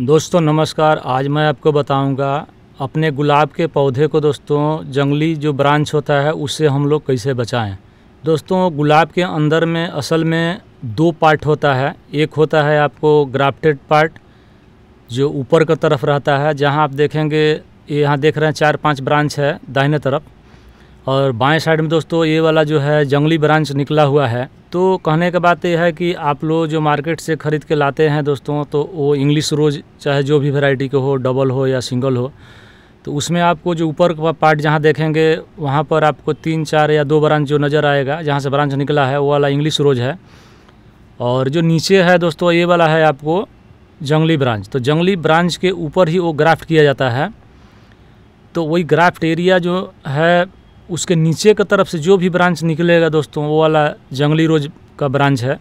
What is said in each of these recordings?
दोस्तों नमस्कार आज मैं आपको बताऊंगा अपने गुलाब के पौधे को दोस्तों जंगली जो ब्रांच होता है उससे हम लोग कैसे बचाएं दोस्तों गुलाब के अंदर में असल में दो पार्ट होता है एक होता है आपको ग्राफ्टेड पार्ट जो ऊपर की तरफ रहता है जहां आप देखेंगे यहाँ देख रहे हैं चार पांच ब्रांच है दाहिने तरफ और बाएं साइड में दोस्तों ये वाला जो है जंगली ब्रांच निकला हुआ है तो कहने का बात यह है कि आप लोग जो मार्केट से ख़रीद के लाते हैं दोस्तों तो वो इंग्लिश रोज़ चाहे जो भी वैरायटी के हो डबल हो या सिंगल हो तो उसमें आपको जो ऊपर का पार्ट जहाँ देखेंगे वहाँ पर आपको तीन चार या दो ब्रांच जो नज़र आएगा जहाँ से ब्रांच निकला है वो वाला इंग्लिश रोज है और जो नीचे है दोस्तों ये वाला है आपको जंगली ब्रांच तो जंगली ब्रांच के ऊपर ही वो ग्राफ्ट किया जाता है तो वही ग्राफ्ट एरिया जो है उसके नीचे की तरफ से जो भी ब्रांच निकलेगा दोस्तों वो वाला जंगली रोज का ब्रांच है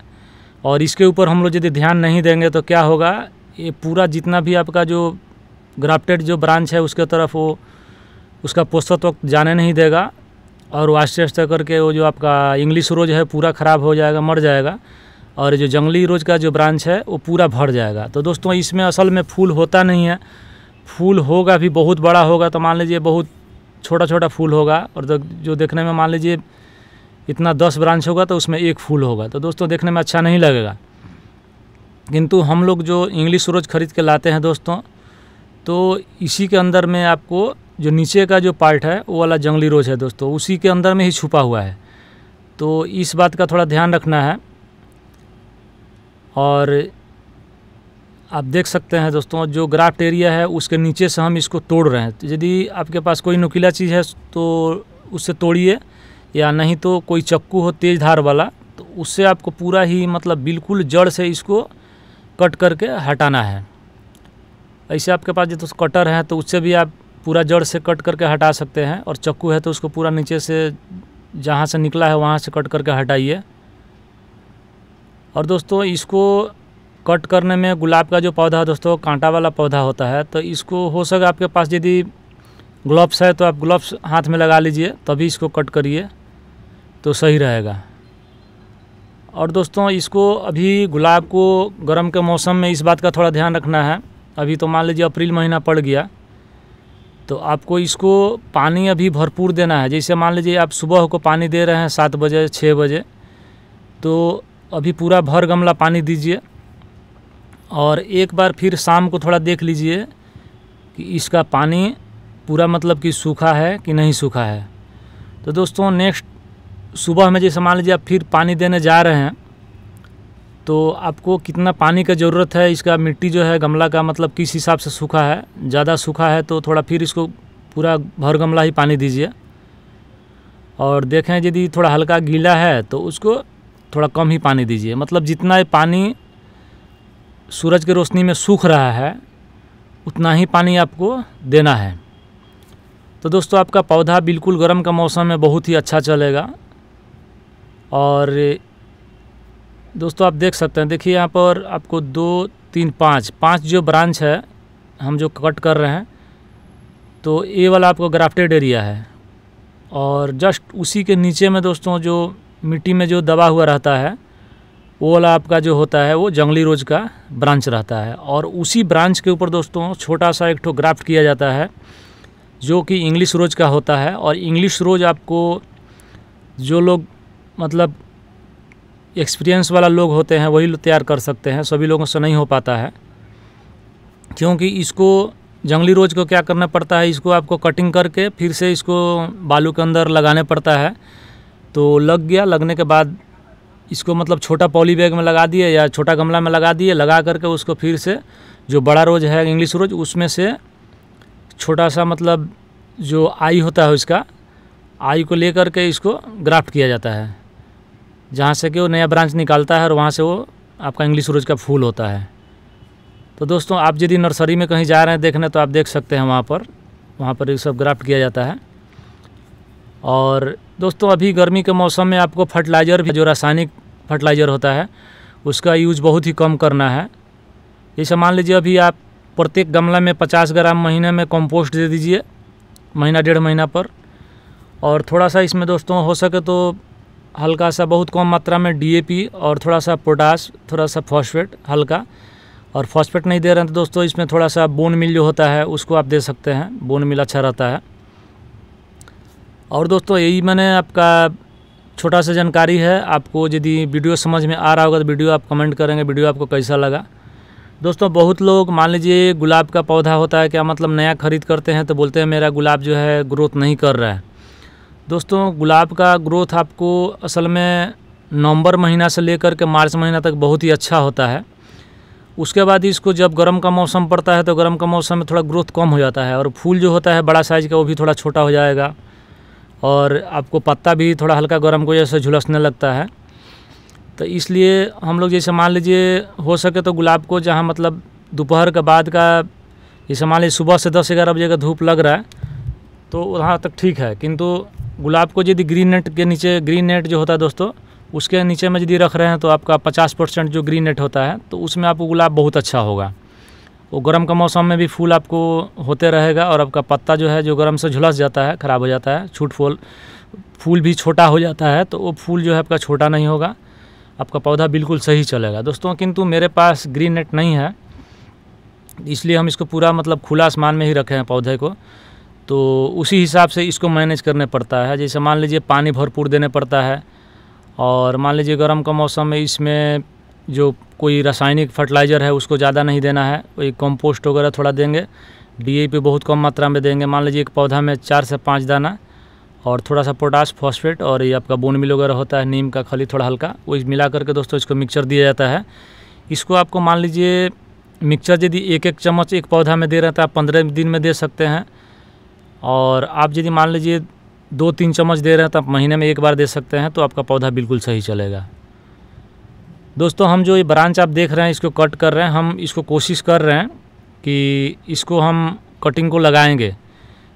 और इसके ऊपर हम लोग यदि ध्यान नहीं देंगे तो क्या होगा ये पूरा जितना भी आपका जो ग्राफ्टेड जो ब्रांच है उसके तरफ वो उसका पोषक वक्त जाने नहीं देगा और वो आस्ते आस्ते करके वो जो आपका इंग्लिश रोज है पूरा ख़राब हो जाएगा मर जाएगा और जो जंगली रोज का जो ब्रांच है वो पूरा भर जाएगा तो दोस्तों इसमें असल में फूल होता नहीं है फूल होगा भी बहुत बड़ा होगा तो मान लीजिए बहुत छोटा छोटा फूल होगा और जो देखने में मान लीजिए इतना दस ब्रांच होगा तो उसमें एक फूल होगा तो दोस्तों देखने में अच्छा नहीं लगेगा किंतु हम लोग जो इंग्लिश रोज ख़रीद के लाते हैं दोस्तों तो इसी के अंदर में आपको जो नीचे का जो पार्ट है वो वाला जंगली रोज है दोस्तों उसी के अंदर में ही छुपा हुआ है तो इस बात का थोड़ा ध्यान रखना है और आप देख सकते हैं दोस्तों जो ग्राफ्ट एरिया है उसके नीचे से हम इसको तोड़ रहे हैं तो यदि आपके पास कोई नुकीला चीज़ है तो उससे तोड़िए या नहीं तो कोई चक्कू हो तेज़ धार वाला तो उससे आपको पूरा ही मतलब बिल्कुल जड़ से इसको कट करके हटाना है ऐसे आपके पास जो तो कटर है तो उससे भी आप पूरा जड़ से कट करके हटा सकते हैं और चक्कू है तो उसको पूरा नीचे से जहाँ से निकला है वहाँ से कट करके हटाइए और दोस्तों इसको कट करने में गुलाब का जो पौधा दोस्तों कांटा वाला पौधा होता है तो इसको हो सके आपके पास यदि ग्लव्स है तो आप ग्लव्स हाथ में लगा लीजिए तभी इसको कट करिए तो सही रहेगा और दोस्तों इसको अभी गुलाब को गर्म के मौसम में इस बात का थोड़ा ध्यान रखना है अभी तो मान लीजिए अप्रैल महीना पड़ गया तो आपको इसको पानी अभी भरपूर देना है जैसे मान लीजिए आप सुबह को पानी दे रहे हैं सात बजे छः बजे तो अभी पूरा भर गमला पानी दीजिए और एक बार फिर शाम को थोड़ा देख लीजिए कि इसका पानी पूरा मतलब कि सूखा है कि नहीं सूखा है तो दोस्तों नेक्स्ट सुबह में जैसे मान लीजिए आप फिर पानी देने जा रहे हैं तो आपको कितना पानी का ज़रूरत है इसका मिट्टी जो है गमला का मतलब किस हिसाब से सूखा है ज़्यादा सूखा है तो थोड़ा फिर इसको पूरा भर गमला ही पानी दीजिए और देखें यदि थोड़ा हल्का गीला है तो उसको थोड़ा कम ही पानी दीजिए मतलब जितना पानी सूरज की रोशनी में सूख रहा है उतना ही पानी आपको देना है तो दोस्तों आपका पौधा बिल्कुल गर्म का मौसम में बहुत ही अच्छा चलेगा और दोस्तों आप देख सकते हैं देखिए यहाँ पर आपको दो तीन पाँच पाँच जो ब्रांच है हम जो कट कर रहे हैं तो ये वाला आपका ग्राफ्टेड एरिया है और जस्ट उसी के नीचे में दोस्तों जो मिट्टी में जो दबा हुआ रहता है वो वाला आपका जो होता है वो जंगली रोज का ब्रांच रहता है और उसी ब्रांच के ऊपर दोस्तों छोटा सा एक ठो ग्राफ्ट किया जाता है जो कि इंग्लिश रोज का होता है और इंग्लिश रोज आपको जो लोग मतलब एक्सपीरियंस वाला लोग होते हैं वही तैयार कर सकते हैं सभी लोगों से नहीं हो पाता है क्योंकि इसको जंगली रोज को क्या करना पड़ता है इसको आपको कटिंग करके फिर से इसको बालू के अंदर लगाने पड़ता है तो लग गया लगने के बाद इसको मतलब छोटा पॉली बैग में लगा दिए या छोटा गमला में लगा दिए लगा करके उसको फिर से जो बड़ा रोज है इंग्लिश रोज उसमें से छोटा सा मतलब जो आई होता है उसका आई को लेकर के इसको ग्राफ्ट किया जाता है जहाँ से कि वो नया ब्रांच निकालता है और वहाँ से वो आपका इंग्लिश रोज का फूल होता है तो दोस्तों आप यदि नर्सरी में कहीं जा रहे हैं देखने तो आप देख सकते हैं वहाँ पर वहाँ पर ये सब ग्राफ्ट किया जाता है और दोस्तों अभी गर्मी के मौसम में आपको फर्टिलाइज़र भी जो रासायनिक फर्टिलाइज़र होता है उसका यूज़ बहुत ही कम करना है जैसे मान लीजिए अभी आप प्रत्येक गमला में पचास ग्राम महीने में कंपोस्ट दे दीजिए महीना डेढ़ महीना पर और थोड़ा सा इसमें दोस्तों हो सके तो हल्का सा बहुत कम मात्रा में डी और थोड़ा सा पोटास थोड़ा सा फॉस्फेट हल्का और फॉस्फेट नहीं दे रहे हैं तो दोस्तों इसमें थोड़ा सा बोन मिल जो होता है उसको आप दे सकते हैं बोन मिल अच्छा रहता है और दोस्तों यही मैंने आपका छोटा सा जानकारी है आपको यदि वीडियो समझ में आ रहा होगा तो वीडियो आप कमेंट करेंगे वीडियो आपको कैसा लगा दोस्तों बहुत लोग मान लीजिए गुलाब का पौधा होता है क्या मतलब नया खरीद करते हैं तो बोलते हैं मेरा गुलाब जो है ग्रोथ नहीं कर रहा है दोस्तों गुलाब का ग्रोथ आपको असल में नवंबर महीना से लेकर के मार्च महीना तक बहुत ही अच्छा होता है उसके बाद इसको जब गर्म का मौसम पड़ता है तो गर्म का मौसम में थोड़ा ग्रोथ कम हो जाता है और फूल जो होता है बड़ा साइज़ का वो भी थोड़ा छोटा हो जाएगा और आपको पत्ता भी थोड़ा हल्का गर्म की वजह से झुलसने लगता है तो इसलिए हम लोग जैसे मान लीजिए हो सके तो गुलाब को जहाँ मतलब दोपहर के बाद का जैसे मान लीजिए सुबह से दस ग्यारह बजे का धूप लग रहा है तो वहाँ तक ठीक है किंतु गुलाब को यदि ग्रीन नेट के नीचे ग्रीन नेट जो होता है दोस्तों उसके नीचे में यदि रख रहे हैं तो आपका पचास परसेंट जो ग्रीन नेट होता है तो उसमें आपको गुलाब बहुत अच्छा होगा वो गर्म का मौसम में भी फूल आपको होते रहेगा और आपका पत्ता जो है जो गर्म से झुलस जाता है ख़राब हो जाता है छूट फूल फूल भी छोटा हो जाता है तो वो फूल जो है आपका छोटा नहीं होगा आपका पौधा बिल्कुल सही चलेगा दोस्तों किंतु मेरे पास ग्रीन नेट नहीं है इसलिए हम इसको पूरा मतलब खुला आसमान में ही रखे हैं पौधे को तो उसी हिसाब से इसको मैनेज करने पड़ता है जैसे मान लीजिए पानी भरपूर देने पड़ता है और मान लीजिए गर्म का मौसम में इसमें जो कोई रासायनिक फर्टिलाइज़र है उसको ज़्यादा नहीं देना है वही कंपोस्ट वगैरह थोड़ा देंगे डीएपी बहुत कम मात्रा में देंगे मान लीजिए एक पौधा में चार से पाँच दाना और थोड़ा सा पोटास फॉस्फेट और ये आपका बोन मिल वगैरह होता है नीम का खली थोड़ा हल्का वही मिला करके दोस्तों इसको मिक्सर दिया जाता है इसको आपको मान लीजिए मिक्सर यदि एक एक चम्मच एक पौधा में दे हैं तो आप पंद्रह दिन में दे सकते हैं और आप यदि मान लीजिए दो तीन चम्मच दे रहे हैं तो आप महीने में एक बार दे सकते हैं तो आपका पौधा बिल्कुल सही चलेगा दोस्तों हम जो ये ब्रांच आप देख रहे हैं इसको कट कर रहे हैं हम इसको कोशिश कर रहे हैं कि इसको हम कटिंग को लगाएंगे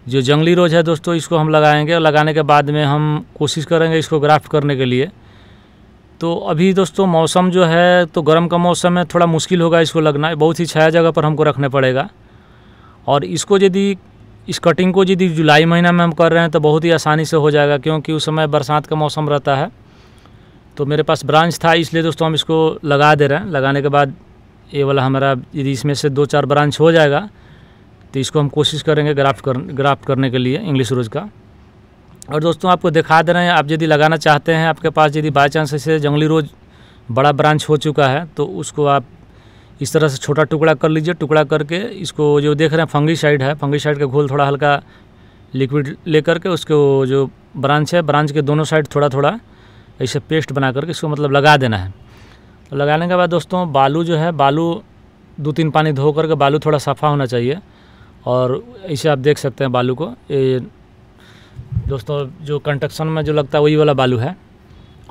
जो जंगली रोज है दोस्तों इसको हम लगाएंगे और लगाने के बाद में हम कोशिश करेंगे इसको ग्राफ्ट करने के लिए तो अभी दोस्तों मौसम जो है तो गर्म का मौसम है थोड़ा मुश्किल होगा इसको लगना बहुत ही छाया जगह पर हमको रखना पड़ेगा और इसको यदि इस कटिंग को यदि जुलाई महीना में हम कर रहे हैं तो बहुत ही आसानी से हो जाएगा क्योंकि उस समय बरसात का मौसम रहता है तो मेरे पास ब्रांच था इसलिए दोस्तों हम इसको लगा दे रहे हैं लगाने के बाद ये वाला हमारा यदि इसमें से दो चार ब्रांच हो जाएगा तो इसको हम कोशिश करेंगे ग्राफ्ट कर ग्राफ्ट करने के लिए इंग्लिश रोज़ का और दोस्तों आपको दिखा दे रहे हैं आप यदि लगाना चाहते हैं आपके पास यदि बाई चांस ऐसे जंगली रोज़ बड़ा ब्रांच हो चुका है तो उसको आप इस तरह से छोटा टुकड़ा कर लीजिए टुकड़ा करके इसको जो देख रहे हैं फंगी साइड है फंगी साइड का घोल थोड़ा हल्का लिक्विड लेकर के उसको जो ब्रांच है ब्रांच के दोनों साइड थोड़ा थोड़ा ऐसे पेस्ट बना करके इसको मतलब लगा देना है तो लगाने के बाद दोस्तों बालू जो है बालू दो तीन पानी धो करके बालू थोड़ा सफ़ा होना चाहिए और इसे आप देख सकते हैं बालू को ये दोस्तों जो कंस्ट्रक्शन में जो लगता है वही वाला बालू है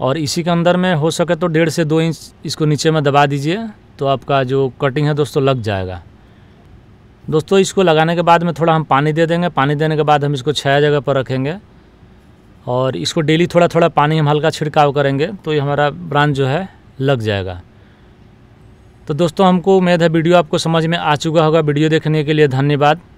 और इसी के अंदर में हो सके तो डेढ़ से दो इंच इसको नीचे में दबा दीजिए तो आपका जो कटिंग है दोस्तों लग जाएगा दोस्तों इसको लगाने के बाद में थोड़ा हम पानी दे देंगे पानी देने के बाद हम इसको छाया जगह पर रखेंगे और इसको डेली थोड़ा थोड़ा पानी हम हल्का छिड़काव करेंगे तो ये हमारा ब्रांच जो है लग जाएगा तो दोस्तों हमको उम्मीद है वीडियो आपको समझ में आ चुका होगा वीडियो देखने के लिए धन्यवाद